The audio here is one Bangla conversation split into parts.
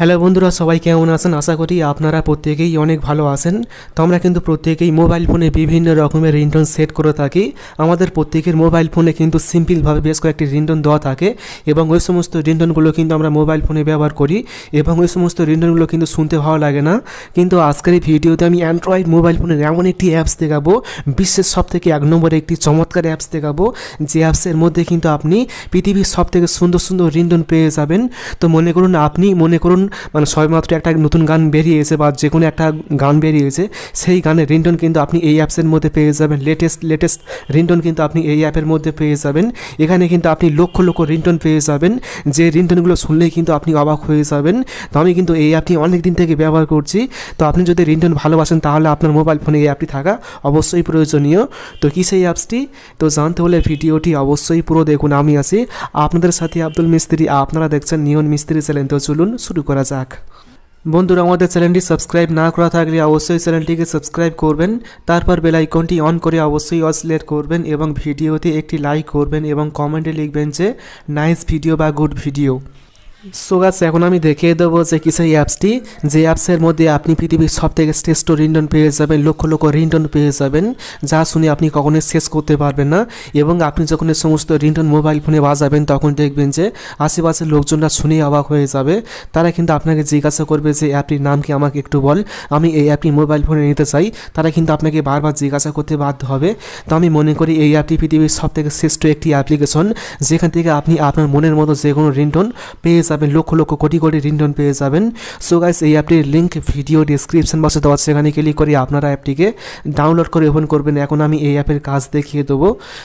হ্যালো বন্ধুরা সবাই কেমন আছেন আশা করি আপনারা প্রত্যেকেই অনেক ভালো আছেন তো আমরা কিন্তু প্রত্যেকেই মোবাইল ফোনে বিভিন্ন রকমের রিংটোন সেট করে থাকি আমাদের প্রত্যেকের মোবাইল ফোনে কিন্তু সিম্পলভাবে বেশ কয়েকটি রিংটোন দেওয়া থাকে এবং ওই সমস্ত রিংটোনগুলো কিন্তু আমরা মোবাইল ফোনে ব্যবহার করি এবং ওই সমস্ত রিংটোনগুলো কিন্তু শুনতে ভালো লাগে না কিন্তু আজকের এই ভিডিওতে আমি অ্যান্ড্রয়েড মোবাইল ফোনের এমন একটি অ্যাপস দেখাবো বিশ্বের সবথেকে এক নম্বরে একটি চমৎকার অ্যাপস দেখাবো যে অ্যাপসের মধ্যে কিন্তু আপনি পৃথিবীর সবথেকে সুন্দর সুন্দর রিংটোন পেয়ে যাবেন তো মনে করুন আপনি মনে করুন মানে ছয় মাত্র একটা নতুন গান বেরিয়ে এসেছে বা যে কোনো একটা গান বেরিয়েছে সেই গানে রিংটোন কিন্তু আপনি এই অ্যাপসের মধ্যে পেয়ে যাবেন লেটেস্ট লেটেস্ট রিংটোন কিন্তু আপনি এই অ্যাপের মধ্যে পেয়ে যাবেন এখানে কিন্তু আপনি লক্ষ লক্ষ রিংটোন পেয়ে যাবেন যে রিংটোনগুলো শুনলেই কিন্তু আপনি অবাক হয়ে যাবেন আমি কিন্তু এই অ্যাপটি অনেক দিন থেকে ব্যবহার করছি তো আপনি যদি রিংটোন ভালোবাসেন তাহলে আপনার মোবাইল ফোনে এই অ্যাপটি থাকা অবশ্যই প্রয়োজনীয় তো কি সেই অ্যাপসটি তো জানতে হলে ভিডিওটি অবশ্যই পুরো দেখুন আমি আসি আপনাদের সাথে আব্দুল মিস্ত্রি আর আপনারা দেখছেন নিয়ন মিস্ত্রি চ্যানেল তো চলুন শুরু করি যাক বন্ধুরা আমাদের চ্যানেলটি সাবস্ক্রাইব না করা থাকলে অবশ্যই চ্যানেলটি কে সাবস্ক্রাইব করবেন তারপর বেল আইকনটি অন করে অবশ্যই অল সিলেক্ট করবেন এবং ভিডিওটি একটি লাইক করবেন এবং কমেন্টে লিখবেন যে নাইস ভিডিও বা গুড ভিডিও সো গাছ এখন আমি দেখিয়ে দেবো যে কিসের অ্যাপসটি যে অ্যাপসের মধ্যে আপনি পৃথিবীর সব থেকে শ্রেষ্ঠ রিন্টন পেয়ে যাবেন লক্ষ লক্ষ রিন্টন পেয়ে যাবেন যা শুনে আপনি কখনোই শেষ করতে পারবেন না এবং আপনি যখন সমস্ত রিন্টন মোবাইল ফোনে বাজাবেন তখন দেখবেন যে আশেপাশের লোকজনরা শুনে অবাক হয়ে যাবে তারা কিন্তু আপনাকে জিজ্ঞাসা করবে যে অ্যাপটির নাম কি আমাকে একটু বল আমি এই অ্যাপটি মোবাইল ফোনে নিতে চাই তারা কিন্তু আপনাকে বারবার জিজ্ঞাসা করতে বাধ্য হবে তো আমি মনে করি এই অ্যাপটি পৃথিবীর সব থেকে শ্রেষ্ঠ একটি অ্যাপ্লিকেশন যেখান থেকে আপনি আপনার মনের মতো যে কোনো রিন্টন পেয়ে সবিন লোক লোক কোটি কোটি রিনটন পেয়ে যাবেন সো গাইস এই অ্যাপটির লিংক ভিডিও ডেসক্রিপশন বক্সে দেওয়া আছে কানেক করার আপনি আপনার অ্যাপটিকে ডাউনলোড করে ওপেন করবেন এখন আমি এই অ্যাপের কাজ দেখিয়ে দেব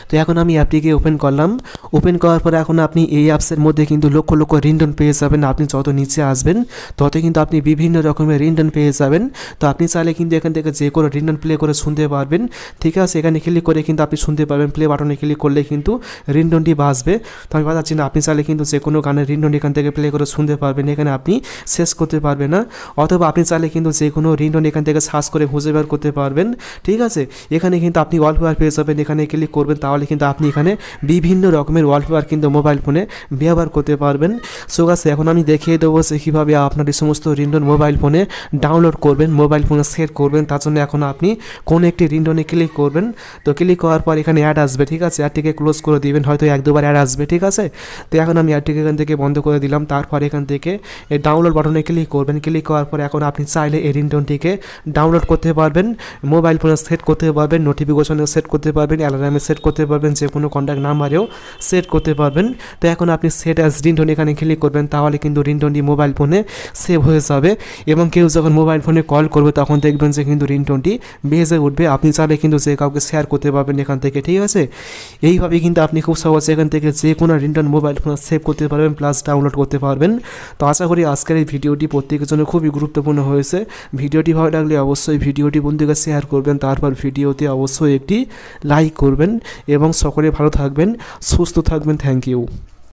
তো এখন আমি অ্যাপটিকে ওপেন করলাম ওপেন করার পর এখন আপনি এই অ্যাপসের মধ্যে কিন্তু লোক লোক রিনটন পেয়ে যাবেন আপনি যত নিচে আসবেন ততে কিন্তু আপনি বিভিন্ন রকমের রিনটন পেয়ে যাবেন তো আপনি চাইলে কিন্তু এখানে থেকে যে কোন রিনটন প্লে করে শুনতে পারবেন ঠিক আছে এখানে ক্লিক করে কিন্তু আপনি শুনতে পাবেন প্লে বাটনে ক্লিক করলে কিন্তু রিনটনটি বাজবে তো আমি কথাছি না আপনি চাইলেও কিন্তু যেকোনো গানের রিনটন এখানে প্লে করে শুনতে পারবেন এখানে আপনি শেষ করতে পারবেন না অথবা আপনি চাইলে কিন্তু যে কোনো রিংটোন এখান থেকে সার্চ করে খুঁজে বের করতে পারবেন ঠিক আছে এখানে কিন্তু আপনি ওয়ালপেপার পেয়ে যাবেন এখানে ক্লিক করবেন তাহলে কিন্তু আপনি এখানে বিভিন্ন রকমের ওয়ালপেপার কিন্তু মোবাইল ফোনে ব্যবহার করতে পারবেন সো গাছে এখন আমি দেখিয়ে দেবো যে কীভাবে আপনার এই সমস্ত রিংটোন মোবাইল ফোনে ডাউনলোড করবেন মোবাইল ফোনে সেট করবেন তার জন্য এখন আপনি কোনো একটি রিংটোনে ক্লিক করবেন তো ক্লিক করার পর এখানে অ্যাড আসবে ঠিক আছে অ্যাডটিকে ক্লোজ করে দিবেন হয়তো এক দুবার অ্যাড আসবে ঠিক আছে তো এখন আমি অ্যাডটিকে এখান থেকে বন্ধ করে দিলাম তারপর এখান থেকে এই ডাউনলোড বাটনে ক্লিক করবেন ক্লিক করার পরে এখন আপনি চাইলে এই রিংটোনটিকে ডাউনলোড করতে পারবেন মোবাইল ফোনে সেট করতে পারবেন নোটিফিকেশনে সেট করতে পারবেন অ্যালার্মে সেট করতে পারবেন যে কোনো কন্ট্যাক্ট নাম্বারেও সেট করতে পারবেন তো এখন আপনি সেট অ্যাজ রিংটোন এখানে ক্লিক করবেন তাহলে কিন্তু রিংটোনটি মোবাইল ফোনে সেভ হয়ে যাবে এবং কেউ যখন মোবাইল ফোনে কল করবে তখন দেখবেন যে কিন্তু রিংটোনটি বেজে উঠবে আপনি চাইলে কিন্তু যে কাউকে শেয়ার করতে পারবেন এখান থেকে ঠিক আছে এইভাবে কিন্তু আপনি খুব সহজে এখান থেকে যে কোনো রিংটোন মোবাইল ফোনে সেভ করতে পারবেন প্লাস ডাউনলোড করতে করতে পারবেন তো আশা করি আজকের এই ভিডিওটি প্রত্যেকের জন্য খুবই গুরুত্বপূর্ণ হয়েছে ভিডিওটি ভালো লাগলে অবশ্যই ভিডিওটি বন্ধুকে শেয়ার করবেন তারপর ভিডিওতে অবশ্যই একটি লাইক করবেন এবং সকলে ভালো থাকবেন সুস্থ থাকবেন থ্যাংক ইউ